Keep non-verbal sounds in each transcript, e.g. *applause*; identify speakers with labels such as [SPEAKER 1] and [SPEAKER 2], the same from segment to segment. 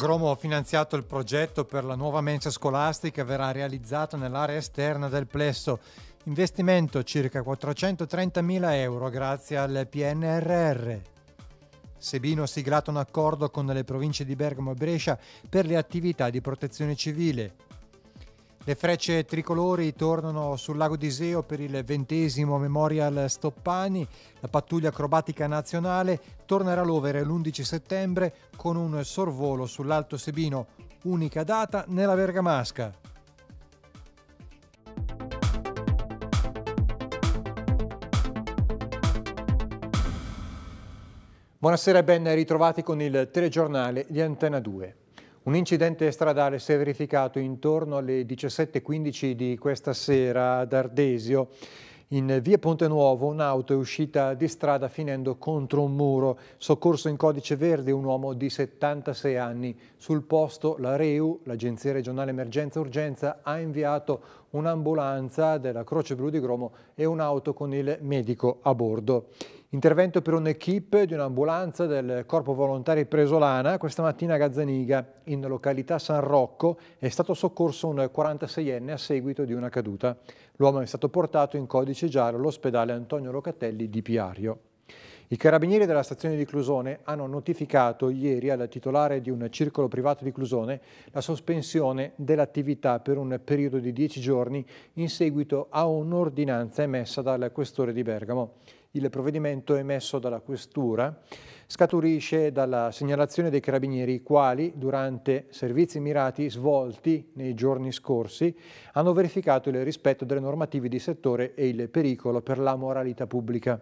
[SPEAKER 1] Gromo ha finanziato il progetto per la nuova mensa scolastica che verrà realizzata nell'area esterna del plesso. Investimento circa 430.000 euro grazie al PNRR. Sebino ha siglato un accordo con le province di Bergamo e Brescia per le attività di protezione civile. Le frecce tricolori tornano sul lago di Seo per il ventesimo Memorial Stoppani. La pattuglia acrobatica nazionale tornerà all'Overe l'11 settembre con un sorvolo sull'Alto Sebino, unica data nella Bergamasca. Buonasera e ben ritrovati con il telegiornale di Antena 2. Un incidente stradale si è verificato intorno alle 17.15 di questa sera ad Ardesio. In via Ponte Nuovo un'auto è uscita di strada finendo contro un muro. Soccorso in codice verde un uomo di 76 anni. Sul posto la REU, l'Agenzia regionale emergenza urgenza, ha inviato un'ambulanza della Croce Blu di Gromo e un'auto con il medico a bordo. Intervento per un'equipe di un'ambulanza del Corpo Volontari Presolana questa mattina a Gazzaniga, in località San Rocco, è stato soccorso un 46enne a seguito di una caduta. L'uomo è stato portato in codice giallo all'ospedale Antonio Locatelli di Piario. I carabinieri della stazione di Clusone hanno notificato ieri al titolare di un circolo privato di Clusone la sospensione dell'attività per un periodo di 10 giorni in seguito a un'ordinanza emessa dal questore di Bergamo. Il provvedimento emesso dalla Questura scaturisce dalla segnalazione dei carabinieri i quali, durante servizi mirati svolti nei giorni scorsi, hanno verificato il rispetto delle normative di settore e il pericolo per la moralità pubblica.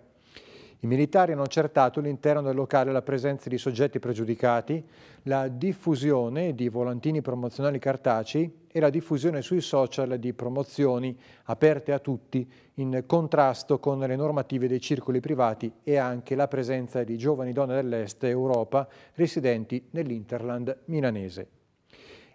[SPEAKER 1] I militari hanno accertato all'interno del locale la presenza di soggetti pregiudicati, la diffusione di volantini promozionali cartacei e la diffusione sui social di promozioni aperte a tutti in contrasto con le normative dei circoli privati e anche la presenza di giovani donne dell'Est Europa residenti nell'Interland milanese.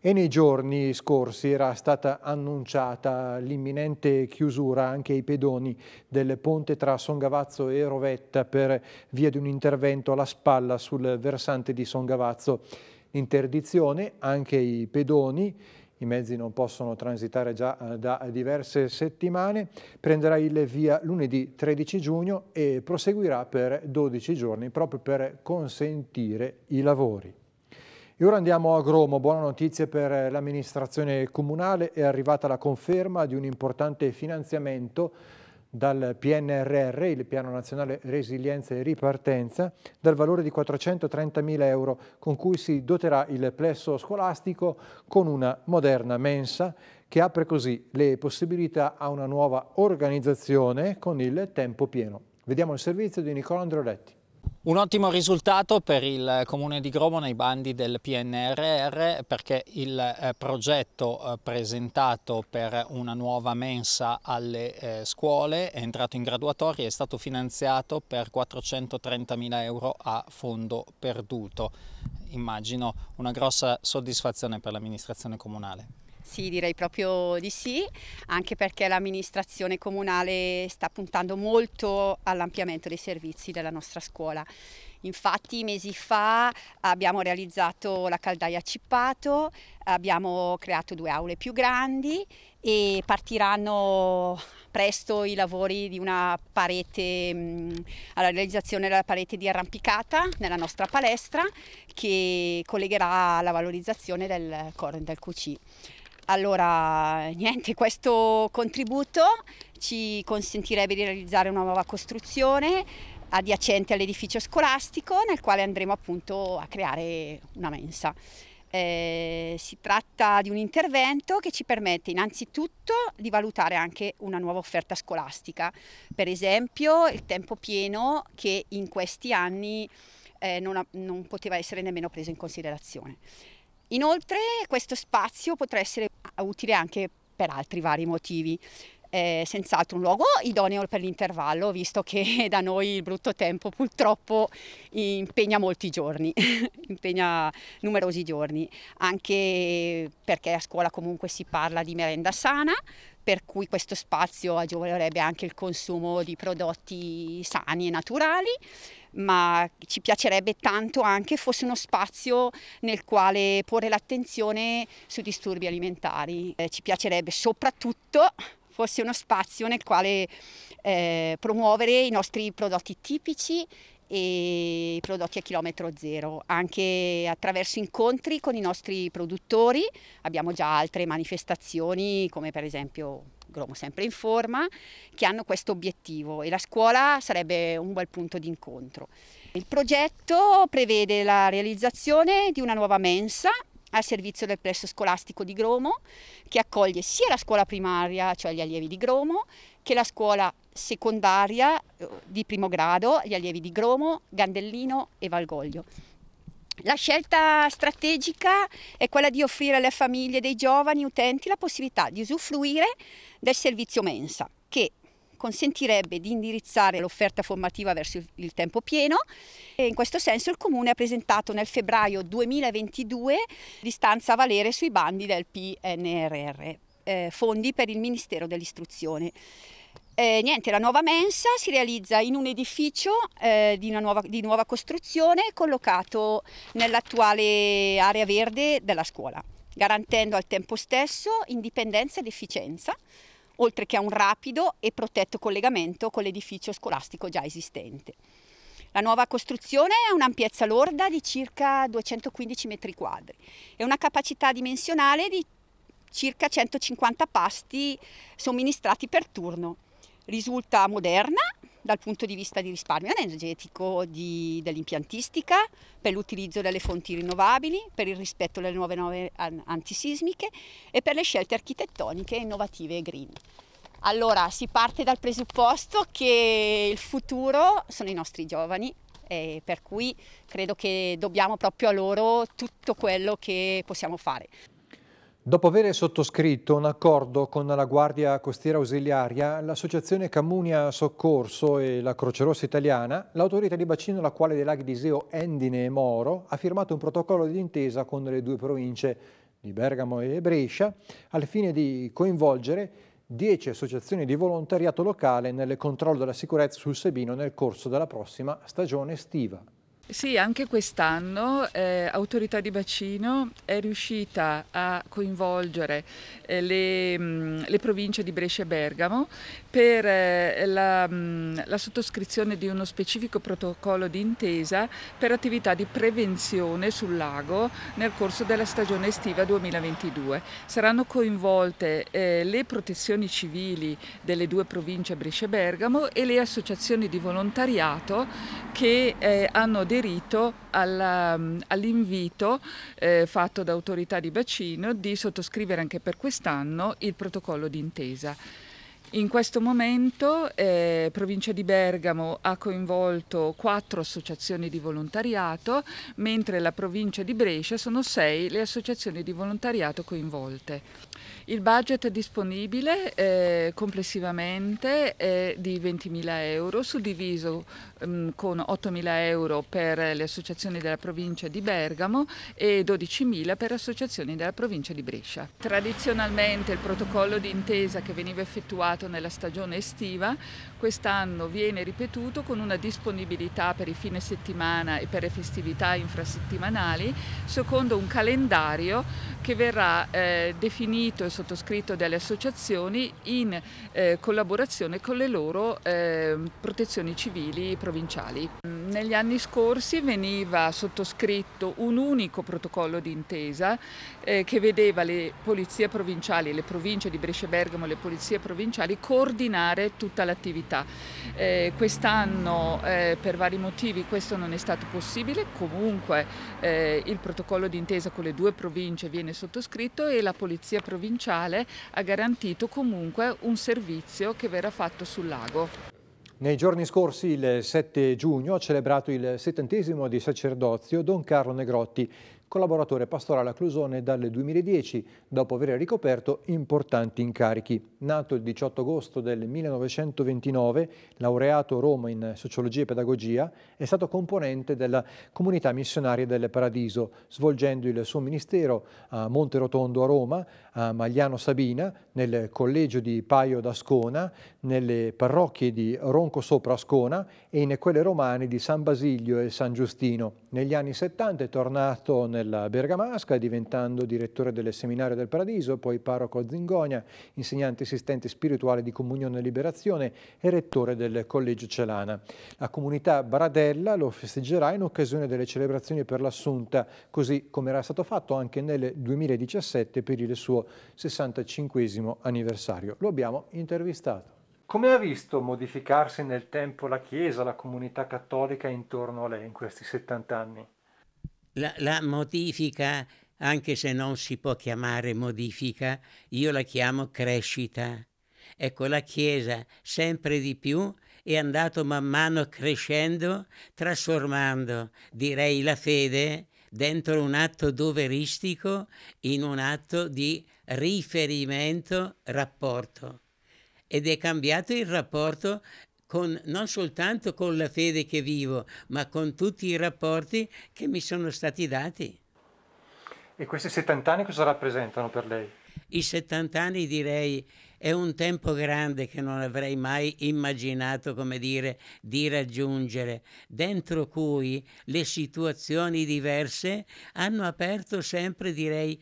[SPEAKER 1] E nei giorni scorsi era stata annunciata l'imminente chiusura anche ai pedoni del ponte tra Songavazzo e Rovetta per via di un intervento alla spalla sul versante di Songavazzo. Interdizione anche i pedoni i mezzi non possono transitare già eh, da diverse settimane, prenderà il via lunedì 13 giugno e proseguirà per 12 giorni proprio per consentire i lavori. E ora andiamo a Gromo, buona notizia per eh, l'amministrazione comunale, è arrivata la conferma di un importante finanziamento dal PNRR, il Piano Nazionale Resilienza e Ripartenza, dal valore di 430.000 euro con cui si doterà il plesso scolastico con una moderna mensa che apre così le possibilità a una nuova organizzazione con il tempo pieno. Vediamo il servizio di Nicola Androletti.
[SPEAKER 2] Un ottimo risultato per il eh, Comune di Gromo nei bandi del PNRR perché il eh, progetto eh, presentato per una nuova mensa alle scuole è entrato in graduatoria e è stato finanziato per 430.000 euro a fondo perduto. Immagino una grossa soddisfazione per l'amministrazione comunale.
[SPEAKER 3] Sì, direi proprio di sì, anche perché l'amministrazione comunale sta puntando molto all'ampliamento dei servizi della nostra scuola. Infatti mesi fa abbiamo realizzato la caldaia a Cippato, abbiamo creato due aule più grandi e partiranno presto i lavori di una parete, mm, alla realizzazione della parete di arrampicata nella nostra palestra che collegherà la valorizzazione del, del QC. Allora, niente, questo contributo ci consentirebbe di realizzare una nuova costruzione adiacente all'edificio scolastico nel quale andremo appunto a creare una mensa. Eh, si tratta di un intervento che ci permette innanzitutto di valutare anche una nuova offerta scolastica, per esempio il tempo pieno che in questi anni eh, non, ha, non poteva essere nemmeno preso in considerazione. Inoltre questo spazio potrà essere utile anche per altri vari motivi. Eh, senz'altro un luogo idoneo per l'intervallo, visto che *laughs* da noi il brutto tempo purtroppo impegna molti giorni, *laughs* impegna numerosi giorni, anche perché a scuola comunque si parla di merenda sana, per cui questo spazio agevolerebbe anche il consumo di prodotti sani e naturali ma ci piacerebbe tanto anche fosse uno spazio nel quale porre l'attenzione su disturbi alimentari. Eh, ci piacerebbe soprattutto fosse uno spazio nel quale eh, promuovere i nostri prodotti tipici e i prodotti a chilometro zero, anche attraverso incontri con i nostri produttori. Abbiamo già altre manifestazioni come per esempio Gromo sempre in forma, che hanno questo obiettivo e la scuola sarebbe un bel punto di incontro. Il progetto prevede la realizzazione di una nuova mensa al servizio del plesso scolastico di Gromo, che accoglie sia la scuola primaria, cioè gli allievi di Gromo, che la scuola secondaria eh, di primo grado, gli allievi di Gromo, Gandellino e Valgoglio. La scelta strategica è quella di offrire alle famiglie dei giovani utenti la possibilità di usufruire del servizio mensa, che consentirebbe di indirizzare l'offerta formativa verso il tempo pieno e in questo senso il Comune ha presentato nel febbraio 2022 l'istanza a valere sui bandi del PNRR, eh, fondi per il Ministero dell'Istruzione. Eh, niente, la nuova mensa si realizza in un edificio eh, di, nuova, di, nuova, costruzione collocato nell'attuale area verde della scuola, garantendo al tempo stesso indipendenza ed efficienza, oltre che a un rapido e protetto collegamento con l'edificio scolastico già esistente. La nuova costruzione ha un'ampiezza lorda di circa 215 metri quadri e una capacità dimensionale di circa 150 pasti somministrati per turno risulta moderna dal punto di vista di risparmio energetico, di, dell'impiantistica, per l'utilizzo delle fonti rinnovabili, per il rispetto delle nuove norme antisismiche e per le scelte architettoniche innovative e green. Allora, si parte dal presupposto che il futuro sono i nostri giovani, per cui credo che dobbiamo proprio a loro tutto quello che possiamo fare.
[SPEAKER 1] Dopo aver sottoscritto un accordo con la Guardia Costiera Ausiliaria, l'Associazione Camunia Soccorso e la Croce Rossa Italiana, l'autorità di bacino, la quale dei laghi di Iseo, Endine e Moro, ha firmato un protocollo d'intesa con le due province di Bergamo e Brescia al fine di coinvolgere 10 associazioni di volontariato locale nel controllo della sicurezza sul Sebino nel corso della prossima stagione estiva.
[SPEAKER 4] Sì, anche quest'anno eh, Autorità di Bacino è riuscita a coinvolgere eh, le, mh, mm, le, province di Brescia e Bergamo per eh, la, mh, mm, la, sottoscrizione di uno specifico protocollo di intesa per attività di prevenzione sul lago nel corso della stagione estiva 2022. Saranno coinvolte eh, le protezioni civili delle due province Brescia e Bergamo e le associazioni di volontariato che eh, hanno aderito um, all'invito eh, fatto da autorità di bacino di sottoscrivere anche per quest'anno il protocollo d'intesa. In questo momento eh, Provincia di Bergamo ha coinvolto quattro associazioni di volontariato, mentre la provincia di Brescia sono sei le associazioni di volontariato coinvolte. Il budget disponibile eh, complessivamente è di 20.000 euro, suddiviso mh, mm, con 8.000 euro per le associazioni della provincia di Bergamo e 12.000 per associazioni della provincia di Brescia. Tradizionalmente il protocollo di intesa che veniva effettuato nella stagione estiva quest'anno viene ripetuto con una disponibilità per i fine settimana e per le festività infrasettimanali secondo un calendario che verrà eh, definito e sottoscritto dalle associazioni in eh, collaborazione con le loro ehm, protezioni civili provinciali negli anni scorsi veniva sottoscritto un unico protocollo d'intesa eh, che vedeva le polizie provinciali, le province di Brescia e Bergamo, le polizie provinciali coordinare tutta l'attività. Eh, quest'anno eh, per vari motivi questo non è stato possibile, comunque eh, il protocollo d'intesa con le due province viene sottoscritto e la polizia provinciale ha garantito comunque un servizio che verrà fatto sul lago.
[SPEAKER 1] Nei giorni scorsi, il 7 giugno, ha celebrato il settantesimo di sacerdozio Don Carlo Negrotti, collaboratore pastorale a Clusone dal 2010, dopo aver ricoperto importanti incarichi. Nato il 18 agosto del 1929, laureato a Roma in Sociologia e Pedagogia, è stato componente della Comunità Missionaria del Paradiso, svolgendo il suo ministero a Monterotondo a Roma, a Magliano Sabina, nel collegio di Paio d'Ascona, nelle parrocchie di Ronco Sopra Ascona e in quelle romane di San Basilio e San Giustino. Negli anni 70 è tornato nella Bergamasca diventando direttore del seminario del Paradiso, poi parroco a Zingonia, insegnante assistente spirituale di Comunione e Liberazione e rettore del Collegio Celana. La comunità Bradella lo festeggerà in occasione delle celebrazioni per l'assunta, così come era stato fatto anche nel 2017 per il suo 65 anniversario. Lo abbiamo intervistato. Come ha visto modificarsi nel tempo la Chiesa, la comunità cattolica intorno a lei in questi 70 anni?
[SPEAKER 5] La, la modifica, anche se non si può chiamare modifica, io la chiamo crescita. Ecco, la Chiesa sempre di più è andata man mano crescendo, trasformando, direi, la fede dentro un atto doveristico in un atto di riferimento, rapporto ed è cambiato il rapporto con, non soltanto con la fede che vivo, ma con tutti i rapporti che mi sono stati dati. E questi
[SPEAKER 1] 70 anni cosa rappresentano per lei?
[SPEAKER 5] I 70 anni direi è un tempo grande che non avrei mai immaginato, come dire, di raggiungere, dentro cui le situazioni diverse hanno aperto sempre, direi,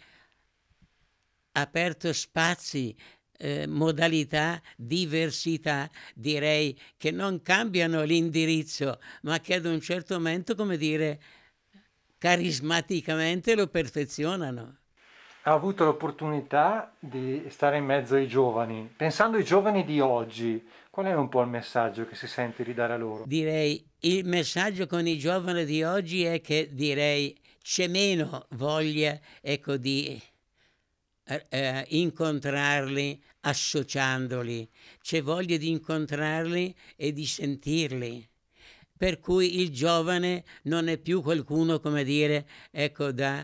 [SPEAKER 5] aperto spazi eh, modalità, diversità, direi, che non cambiano l'indirizzo, ma che ad un certo momento, come dire, carismaticamente lo perfezionano.
[SPEAKER 1] Ha avuto l'opportunità di stare in mezzo ai giovani. Pensando ai giovani di oggi, qual è un po' il messaggio che si sente di dare a loro?
[SPEAKER 5] Direi, il messaggio con i giovani di oggi è che direi c'è meno voglia ecco, di eh, eh incontrarli associandoli, c'è voglia di incontrarli e di sentirli. Per cui il giovane non è più qualcuno, come dire, ecco, da,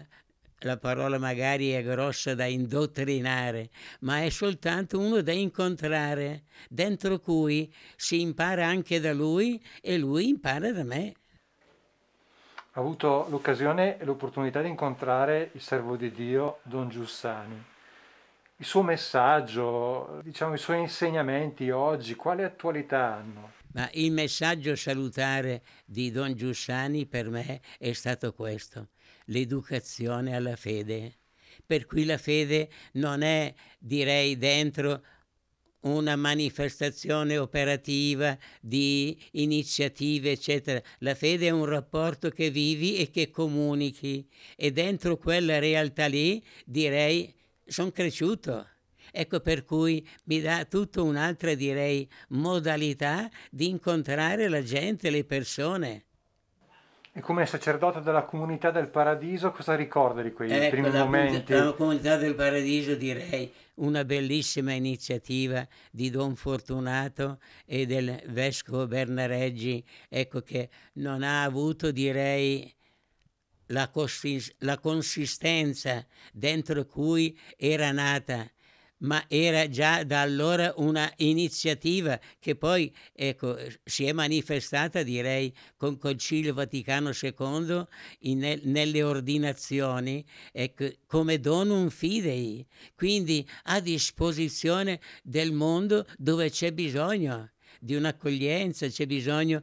[SPEAKER 5] la parola magari è grossa da indottrinare, ma è soltanto uno da incontrare, dentro cui si impara anche da lui e lui impara da me.
[SPEAKER 1] Ho avuto l'occasione e l'opportunità di incontrare il servo di Dio Don Giussani il suo messaggio, diciamo, i suoi insegnamenti oggi, quale attualità hanno?
[SPEAKER 5] Ma il messaggio salutare di Don Giussani per me è stato questo, l'educazione alla fede. Per cui la fede non è, direi, dentro una manifestazione operativa di iniziative, eccetera. La fede è un rapporto che vivi e che comunichi e dentro quella realtà lì, direi, sono cresciuto. Ecco per cui mi dà tutta un'altra, direi, modalità di incontrare la gente, le persone. E come sacerdote della comunità del paradiso, cosa ricorda di quei ecco, primi la, momenti? La comunità del paradiso direi una bellissima iniziativa di Don Fortunato e del vescovo Bernareggi, ecco che non ha avuto direi la, costis- la consistenza dentro cui era nata ma era già da allora una iniziativa che poi ecco, si è manifestata, direi, con Concilio Vaticano II in, nelle ordinazioni ecco, come donum fidei, quindi a disposizione del mondo dove c'è bisogno di un'accoglienza, c'è bisogno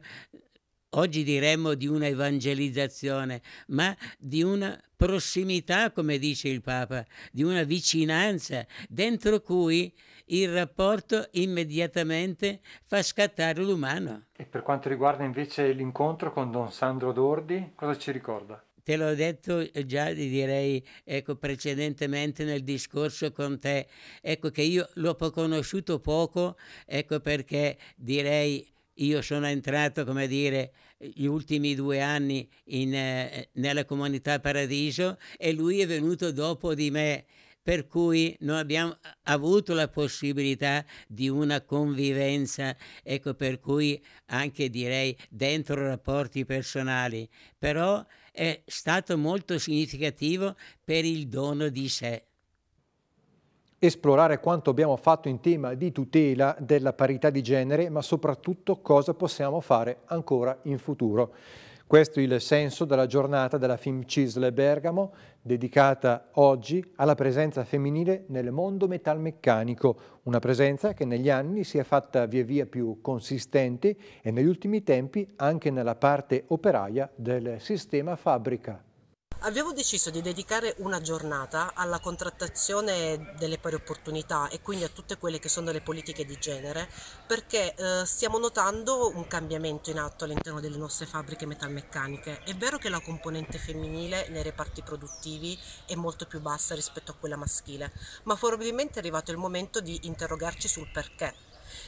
[SPEAKER 5] oggi diremmo di una evangelizzazione, ma di una prossimità, come dice il Papa, di una vicinanza dentro cui il rapporto immediatamente fa scattare l'umano.
[SPEAKER 1] E per quanto riguarda invece l'incontro con Don Sandro Dordi, cosa ci ricorda?
[SPEAKER 5] te l'ho detto già, direi, ecco, precedentemente nel discorso con te, ecco che io l'ho conosciuto poco, ecco perché direi io sono entrato, come dire, eh, gli ultimi due anni in, eh, eh, nella comunità Paradiso e lui è venuto dopo di me, per cui noi abbiamo eh, avuto la possibilità di una convivenza, ecco per cui anche direi dentro rapporti personali, però è stato molto significativo per il dono di sé
[SPEAKER 1] esplorare quanto abbiamo fatto in tema di tutela della parità di genere, ma soprattutto cosa possiamo fare ancora in futuro. Questo è il senso della giornata della Film Cisle Bergamo, dedicata oggi alla presenza femminile nel mondo metalmeccanico, una presenza che negli anni si è fatta via via più consistente e negli ultimi tempi anche nella parte operaia del sistema fabbrica.
[SPEAKER 6] Abbiamo deciso di dedicare una giornata alla contrattazione delle pari opportunità e quindi a tutte quelle che sono le politiche di genere perché eh, stiamo notando un cambiamento in atto all'interno delle nostre fabbriche metalmeccaniche. È vero che la componente femminile nei reparti produttivi è molto più bassa rispetto a quella maschile, ma probabilmente è arrivato il momento di interrogarci sul perché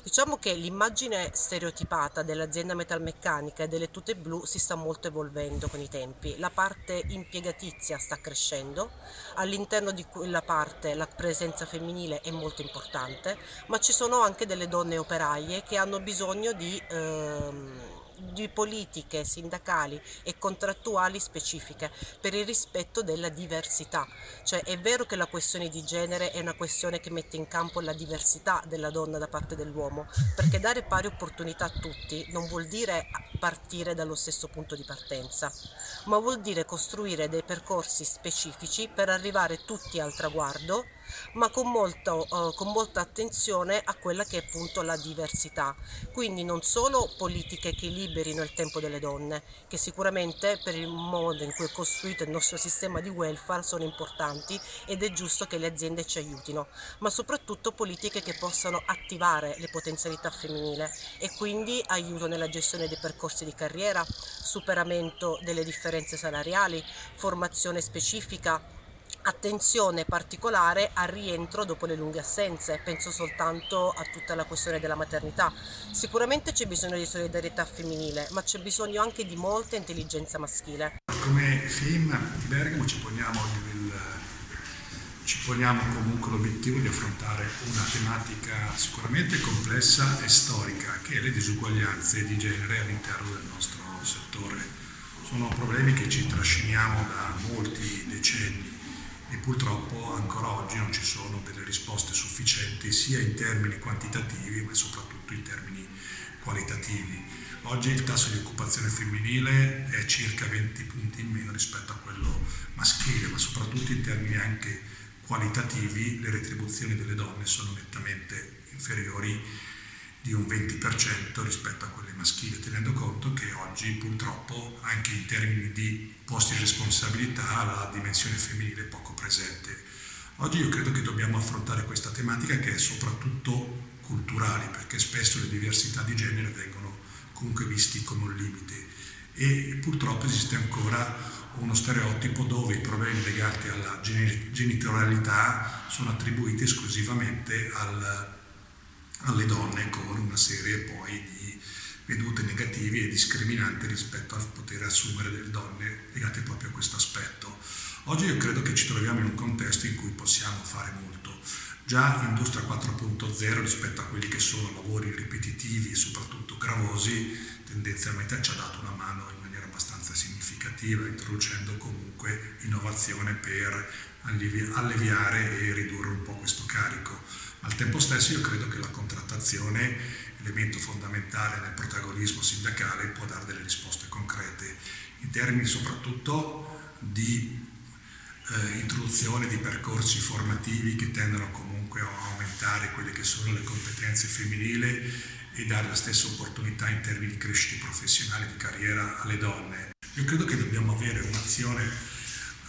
[SPEAKER 6] Diciamo che l'immagine stereotipata dell'azienda metalmeccanica e delle tute blu si sta molto evolvendo con i tempi, la parte impiegatizia sta crescendo, all'interno di quella parte la presenza femminile è molto importante, ma ci sono anche delle donne operaie che hanno bisogno di... Ehm, di politiche sindacali e contrattuali specifiche per il rispetto della diversità. Cioè è vero che la questione di genere è una questione che mette in campo la diversità della donna da parte dell'uomo, perché dare pari opportunità a tutti non vuol dire partire dallo stesso punto di partenza, ma vuol dire costruire dei percorsi specifici per arrivare tutti al traguardo ma con, molto, eh, con molta attenzione a quella che è appunto la diversità. Quindi non solo politiche che liberino il tempo delle donne, che sicuramente per il modo in cui è costruito il nostro sistema di welfare sono importanti ed è giusto che le aziende ci aiutino, ma soprattutto politiche che possano attivare le potenzialità femminile e quindi aiuto nella gestione dei percorsi di carriera, superamento delle differenze salariali, formazione specifica, attenzione particolare al rientro dopo le lunghe assenze, penso soltanto a tutta la questione della maternità. Sicuramente c'è bisogno di solidarietà femminile, ma c'è bisogno anche di molta intelligenza maschile.
[SPEAKER 7] Come film di Bergamo ci poniamo, il, ci poniamo comunque l'obiettivo di affrontare una tematica sicuramente complessa e storica, che è le disuguaglianze di genere all'interno del nostro settore. Sono problemi che ci trasciniamo da molti decenni e purtroppo ancora oggi non ci sono delle risposte sufficienti sia in termini quantitativi ma soprattutto in termini qualitativi. Oggi il tasso di occupazione femminile è circa 20 punti in meno rispetto a quello maschile, ma soprattutto in termini anche qualitativi le retribuzioni delle donne sono nettamente inferiori di un 20% rispetto a quelle maschili, tenendo conto che oggi purtroppo anche in termini di posti di responsabilità la dimensione femminile è poco presente. Oggi io credo che dobbiamo affrontare questa tematica che è soprattutto culturale, perché spesso le diversità di genere vengono comunque viste come un limite e purtroppo esiste ancora uno stereotipo dove i problemi legati alla genitorialità sono attribuiti esclusivamente al alle donne con una serie poi di vedute negative e discriminanti rispetto al potere assumere delle donne legate proprio a questo aspetto. Oggi io credo che ci troviamo in un contesto in cui possiamo fare molto. Già Industria 4.0 rispetto a quelli che sono lavori ripetitivi e soprattutto gravosi tendenzialmente ci ha dato una mano in maniera abbastanza significativa introducendo comunque innovazione per alleviare e ridurre un po' questo carico al tempo stesso io credo che la contrattazione, elemento fondamentale nel protagonismo sindacale, può dare delle risposte concrete in termini soprattutto di eh, introduzione di percorsi formativi che tendono comunque a aumentare quelle che sono le competenze femminili e dare la stessa opportunità in termini di crescita professionale e di carriera alle donne. Io credo che dobbiamo avere un'azione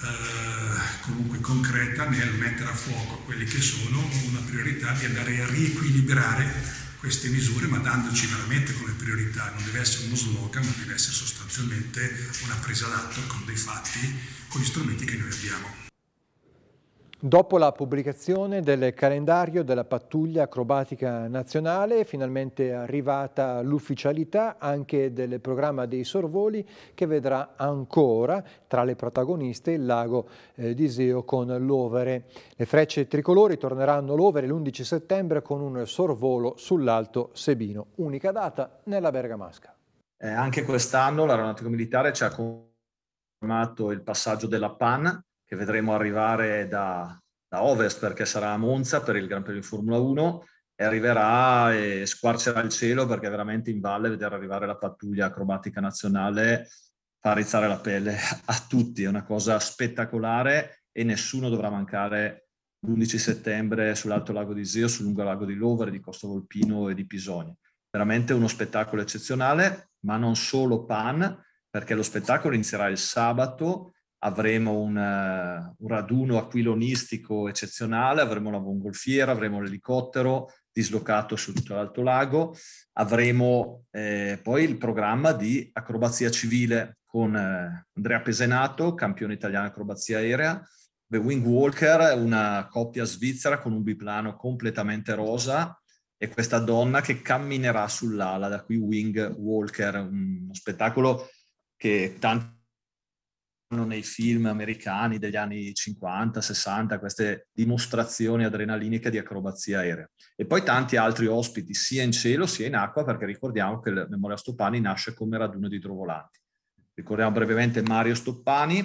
[SPEAKER 7] eh, comunque concreta nel mettere a fuoco quelli che sono una priorità di andare a riequilibrare queste misure, ma dandoci veramente come priorità, non deve essere uno slogan, ma deve essere sostanzialmente una presa d'atto con dei fatti, con gli strumenti che noi abbiamo.
[SPEAKER 1] Dopo la pubblicazione del calendario della pattuglia acrobatica nazionale, finalmente arrivata l'ufficialità anche del programma dei sorvoli che vedrà ancora tra le protagoniste il lago eh, di Seo con l'Overe. Le frecce tricolori torneranno l'Overe l'11 settembre con un
[SPEAKER 8] sorvolo sull'Alto Sebino,
[SPEAKER 1] unica data nella Bergamasca.
[SPEAKER 8] Eh, anche quest'anno l'aeronautico militare ci ha confermato il passaggio della PAN che vedremo arrivare da, da ovest perché sarà a Monza per il Gran Premio Formula 1 e arriverà e squarcerà il cielo perché veramente in valle vedere arrivare la pattuglia acrobatica nazionale fa rizzare la pelle a tutti, è una cosa spettacolare e nessuno dovrà mancare l'11 settembre sull'Alto Lago di Zio, sul lungo lago di Lover, di Costo Volpino e di Pisogna. Veramente uno spettacolo eccezionale, ma non solo pan, perché lo spettacolo inizierà il sabato avremo un, uh, un raduno aquilonistico eccezionale, avremo la mongolfiera, avremo l'elicottero dislocato su tutto l'Alto Lago, avremo eh, poi il programma di acrobazia civile con eh, Andrea Pesenato, campione italiano acrobazia aerea, The Wing Walker, una coppia svizzera con un biplano completamente rosa e questa donna che camminerà sull'ala, da qui Wing Walker, uno spettacolo che tanti nei film americani degli anni 50, 60, queste dimostrazioni adrenaliniche di acrobazia aerea. E poi tanti altri ospiti, sia in cielo sia in acqua, perché ricordiamo che il Memoria Stoppani nasce come raduno di idrovolanti. Ricordiamo brevemente Mario Stoppani,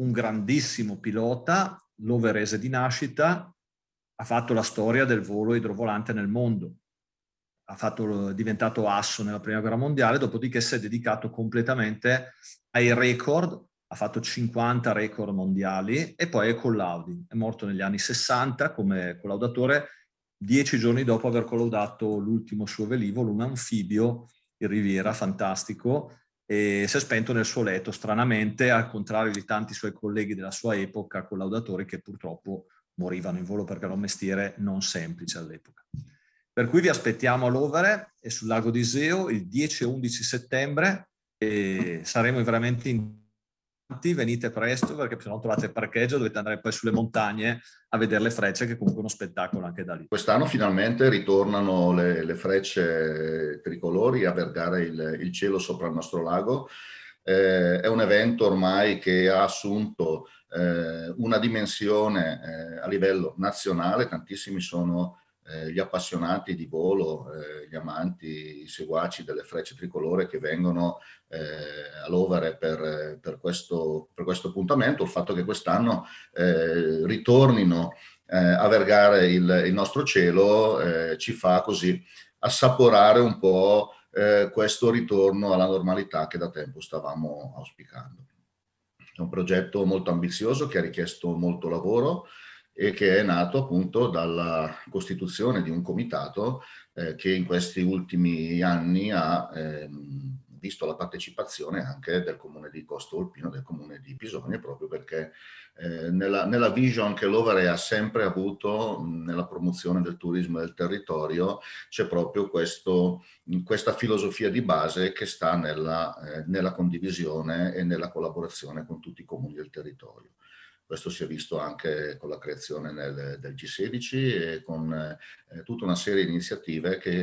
[SPEAKER 8] un grandissimo pilota, l'overese di nascita, ha fatto la storia del volo idrovolante nel mondo. Ha fatto, è diventato asso nella prima guerra mondiale, dopodiché si è dedicato completamente ai record ha fatto 50 record mondiali e poi è collaudi, è morto negli anni 60 come collaudatore dieci giorni dopo aver collaudato l'ultimo suo velivolo, un anfibio in riviera fantastico e si è spento nel suo letto, stranamente, al contrario di tanti suoi colleghi della sua epoca, collaudatori che purtroppo morivano in volo perché era un mestiere non semplice all'epoca. Per cui vi aspettiamo a e sul lago di Iseo il 10 e 11 settembre e saremo veramente in venite presto perché se no trovate il parcheggio, dovete andare poi sulle montagne a vedere le frecce che comunque è uno spettacolo anche da lì. Quest'anno finalmente
[SPEAKER 9] ritornano le, le frecce tricolori a vergare il, il cielo sopra il nostro lago. Eh, è un evento ormai che ha assunto eh, una dimensione eh, a livello nazionale, tantissimi sono eh, gli appassionati di volo, eh, gli amanti, i seguaci delle frecce tricolore che vengono eh, all'overe per, per, questo, per, questo, appuntamento, il fatto che quest'anno eh, ritornino eh, a vergare il, il nostro cielo ci fa così assaporare un po' questo ritorno alla normalità che da tempo stavamo auspicando. È un progetto molto ambizioso che ha richiesto molto lavoro, e che è nato appunto dalla costituzione di un comitato eh, che in questi ultimi anni ha ehm, visto la partecipazione anche del comune di Costo Olpino, del comune di Pisogno, proprio perché eh, nella, nella, vision che l'Overe ha sempre avuto mh, nella promozione del turismo e del territorio c'è proprio questo, mh, questa filosofia di base che sta nella, eh, nella condivisione e nella collaborazione con tutti i comuni del territorio. Questo si è visto anche con la creazione nel, del G16 e con eh, tutta una serie di iniziative che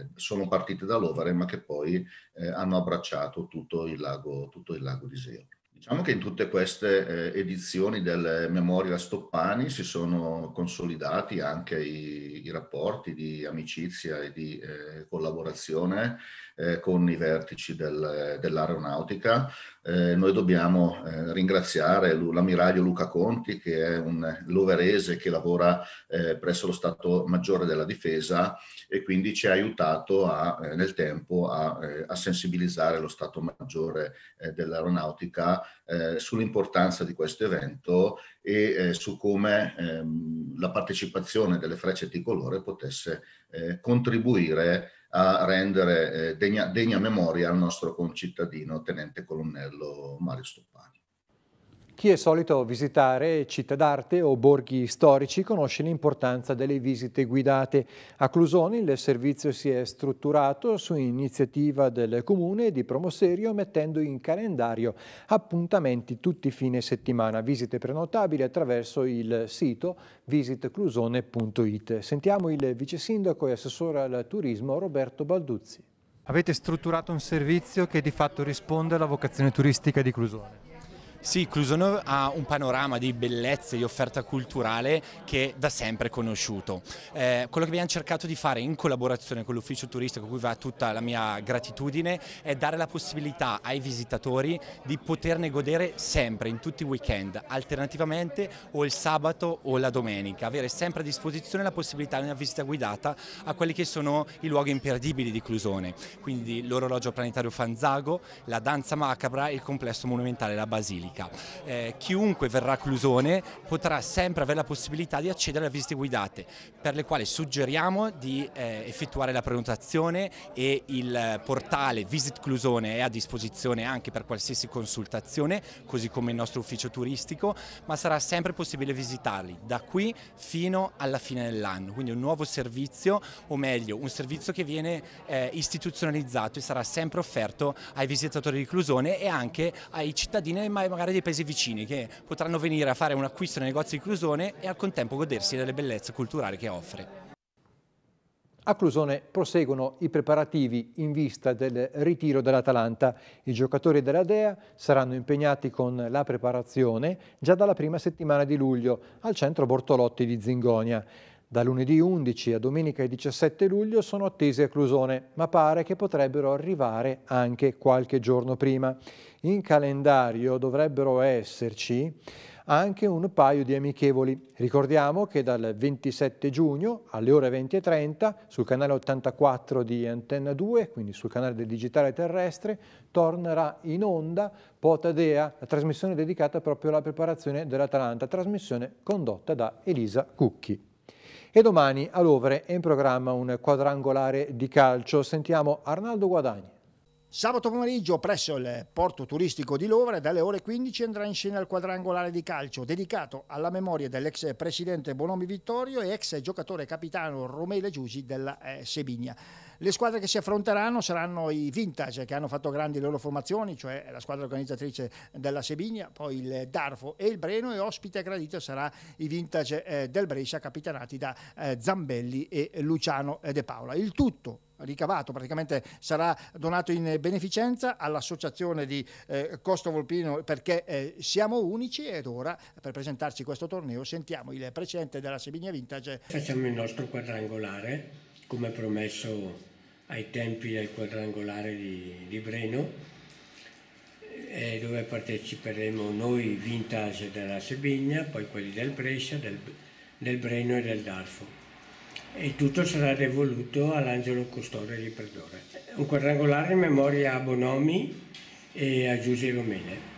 [SPEAKER 9] eh, sono partite dall'Overe ma che poi eh, hanno abbracciato tutto il lago, tutto il lago di Seo. Diciamo che in tutte queste eh, edizioni del Memorial Stoppani si sono consolidati anche i, i rapporti di amicizia e di eh, collaborazione eh, con i vertici del, dell'aeronautica. Eh, noi dobbiamo eh, ringraziare l'ammiraglio Luca Conti, che è un loverese che lavora eh, presso lo Stato Maggiore della Difesa e quindi ci ha aiutato a, eh, nel tempo a, eh, a, sensibilizzare lo Stato Maggiore dell'aeronautica sull'importanza di questo evento e su come ehm, la partecipazione delle frecce di colore potesse contribuire a rendere eh, degna, degna memoria al nostro concittadino tenente colonnello Mario Stoppani.
[SPEAKER 1] Chi è solito visitare città d'arte o borghi storici conosce l'importanza delle visite guidate. A Clusoni il servizio si è strutturato su iniziativa del comune di Promoserio mettendo in calendario appuntamenti tutti i fine settimana, visite prenotabili attraverso il sito visitclusone.it. Sentiamo il vice sindaco e assessore al turismo Roberto Balduzzi. Avete strutturato un servizio che di fatto risponde alla vocazione turistica di Clusone.
[SPEAKER 10] Sì, Clusone ha un panorama di bellezze, di offerta culturale che da sempre è conosciuto. Eh, quello che abbiamo cercato di fare in collaborazione con l'ufficio turistico, a cui va tutta la mia gratitudine, è dare la possibilità ai visitatori di poterne godere sempre, in tutti i weekend, alternativamente o il sabato o la domenica, avere sempre a disposizione la possibilità di una visita guidata a quelli che sono i luoghi imperdibili di Clusone, quindi l'orologio planetario Fanzago, la danza macabra e il complesso monumentale La Basilica pubblica. Eh, chiunque verrà a Clusone potrà sempre avere la possibilità di accedere alle visite guidate, per le quali suggeriamo di eh, effettuare la prenotazione e il portale Visit Clusone è a disposizione anche per qualsiasi consultazione, così come il nostro ufficio turistico, ma sarà sempre possibile visitarli da qui fino alla fine dell'anno, quindi un nuovo servizio, o meglio un servizio che viene eh, istituzionalizzato e sarà sempre offerto ai visitatori di Clusone e anche ai cittadini, ma magari dei paesi vicini che potranno venire a fare un acquisto nei negozi di Clusone e al contempo godersi delle bellezze culturali che offre.
[SPEAKER 1] A Clusone proseguono i preparativi in vista del ritiro dell'Atalanta. I giocatori della Dea saranno impegnati con la preparazione già dalla prima settimana di luglio al centro Bortolotti di Zingonia. Da lunedì 11 a domenica 17 luglio sono attese a Clusone, ma pare che potrebbero arrivare anche qualche giorno prima. In calendario dovrebbero esserci anche un paio di amichevoli. Ricordiamo che dal 27 giugno alle ore 20.30 sul canale 84 di Antenna 2, quindi sul canale del digitale terrestre, tornerà in onda Potadea, la trasmissione dedicata proprio alla preparazione dell'Atalanta, trasmissione condotta da Elisa Cucchi. E domani a Lovere è in programma un
[SPEAKER 2] quadrangolare di calcio. Sentiamo Arnaldo Guadagni. Sabato pomeriggio presso il porto turistico di Lovre dalle ore 15 andrà in scena il quadrangolare di calcio dedicato alla memoria dell'ex presidente Bonomi Vittorio e ex giocatore capitano Romele Giusi della eh, Sebigna. Le squadre che si affronteranno saranno i Vintage che hanno fatto grandi le loro formazioni, cioè la squadra organizzatrice della Sebigna, poi il Darfo e il Breno e ospite gradito sarà i Vintage eh, del Brescia capitanati da eh, Zambelli e Luciano eh, De Paola. Il tutto ricavato praticamente sarà donato in beneficenza all'associazione di eh, Costo Volpino perché eh, siamo unici ed ora per presentarci questo torneo sentiamo il presidente della Sebigna Vintage. Facciamo il nostro quadrangolare come promesso ai tempi del quadrangolare di, di Breno, eh, dove parteciperemo noi vintage della Sebigna, poi quelli del Brescia, del, del Breno e del Darfo. E tutto sarà devoluto all'Angelo Custode di Predore. Un quadrangolare in memoria a Bonomi e a Giuse Romene,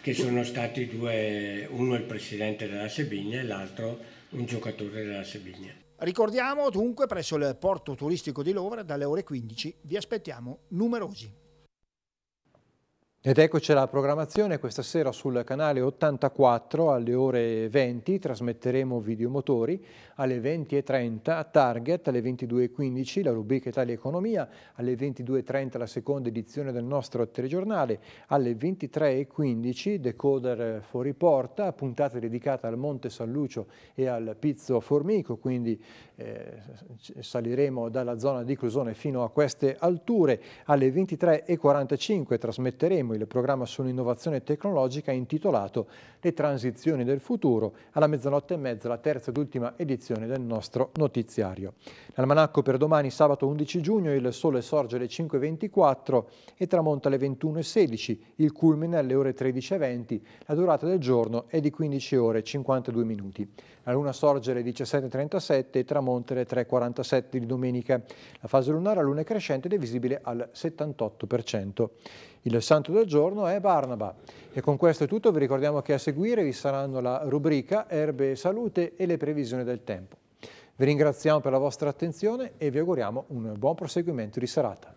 [SPEAKER 2] che sono stati due, uno il presidente della Sebigna e l'altro un giocatore della Sebigna. Ricordiamo dunque presso il porto turistico di Lovra dalle ore 15 vi aspettiamo numerosi.
[SPEAKER 1] Ed eccoci alla programmazione, questa sera sul canale 84 alle ore 20 trasmetteremo Videomotori, alle 20.30 Target, alle 22.15 la rubrica Italia Economia, alle 22.30 la seconda edizione del nostro telegiornale, alle 23.15 Decoder fuori porta, puntata dedicata al Monte San Lucio e al Pizzo Formico, quindi eh, saliremo dalla zona di Clusone fino a queste alture, alle 23.45 trasmetteremo primo, il programma sull'innovazione tecnologica intitolato Le transizioni del futuro, alla mezzanotte e mezza, la terza ed ultima edizione del nostro notiziario. L'almanacco per domani, sabato 11 giugno, il sole sorge alle 5.24 e tramonta alle 21.16, il culmine alle ore 13.20, la durata del giorno è di 15 ore e 52 minuti. La luna sorge alle 17.37 e tramonta alle 3.47 di domenica. La fase lunare a luna è crescente ed è visibile al 78%. Il santo del giorno è Barnaba. E con questo è tutto, vi ricordiamo che a seguire vi saranno la rubrica Erbe e Salute e le previsioni del tempo. Vi ringraziamo per la vostra attenzione e vi auguriamo un buon proseguimento di serata.